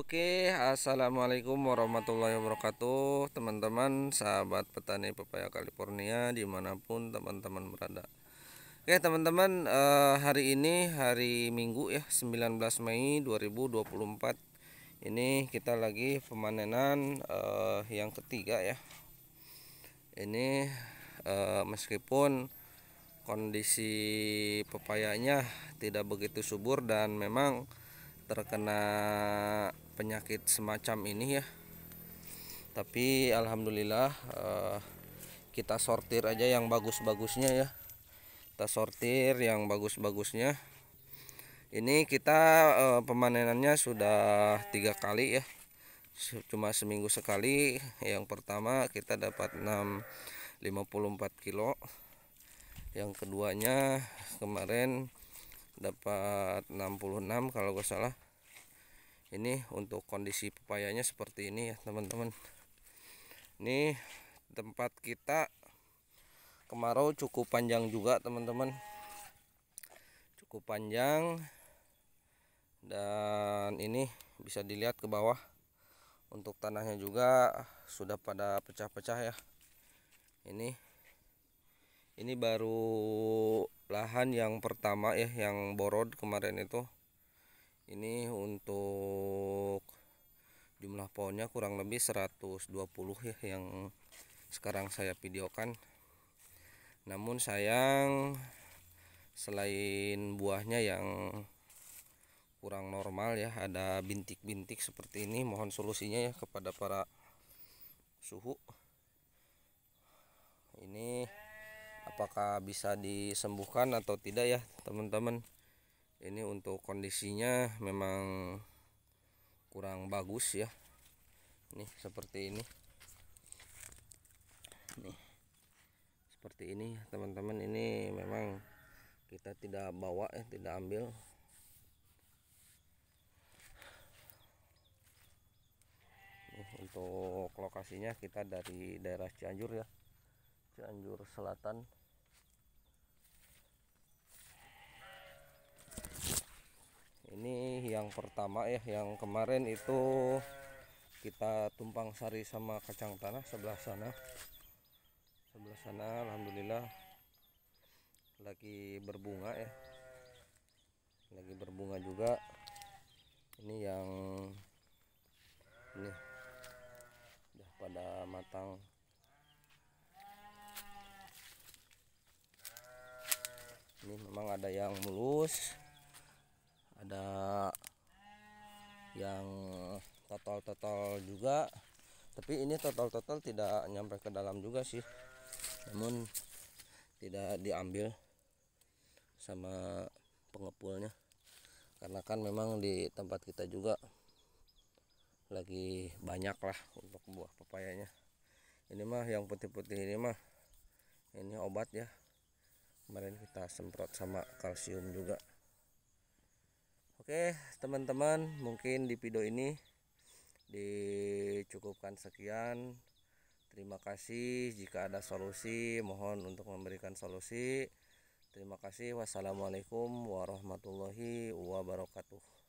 Oke, assalamualaikum warahmatullahi wabarakatuh, teman-teman, sahabat petani pepaya California, dimanapun teman-teman berada. Oke, teman-teman, eh, hari ini hari Minggu ya, 19 Mei 2024. Ini kita lagi pemanenan eh, yang ketiga ya. Ini eh, meskipun kondisi pepayanya tidak begitu subur dan memang terkena penyakit semacam ini ya tapi alhamdulillah uh, kita sortir aja yang bagus-bagusnya ya kita sortir yang bagus-bagusnya ini kita uh, pemanenannya sudah tiga kali ya cuma seminggu sekali yang pertama kita dapat 6 54 kilo yang keduanya kemarin dapat 66 kalau gak salah ini untuk kondisi pepayanya seperti ini ya teman-teman ini tempat kita kemarau cukup panjang juga teman-teman cukup panjang dan ini bisa dilihat ke bawah untuk tanahnya juga sudah pada pecah-pecah ya ini ini baru lahan yang pertama ya yang borod kemarin itu ini untuk jumlah pohonnya kurang lebih 120 ya yang sekarang saya videokan namun sayang selain buahnya yang kurang normal ya ada bintik-bintik seperti ini mohon solusinya ya kepada para suhu ini apakah bisa disembuhkan atau tidak ya teman-teman ini untuk kondisinya memang kurang bagus ya nih seperti ini nih seperti ini teman-teman ini memang kita tidak bawa ya tidak ambil nih, untuk lokasinya kita dari daerah Cianjur ya Cianjur Selatan pertama ya yang kemarin itu kita tumpang sari sama kacang tanah sebelah sana sebelah sana Alhamdulillah lagi berbunga ya lagi berbunga juga ini yang ini udah pada matang ini memang ada yang mulus ada yang total-total juga tapi ini total-total tidak nyampe ke dalam juga sih namun tidak diambil sama pengepulnya karena kan memang di tempat kita juga lagi banyak lah untuk buah pepayanya ini mah yang putih-putih ini mah ini obat ya kemarin kita semprot sama kalsium juga Oke teman-teman mungkin di video ini dicukupkan sekian terima kasih jika ada solusi mohon untuk memberikan solusi terima kasih wassalamualaikum warahmatullahi wabarakatuh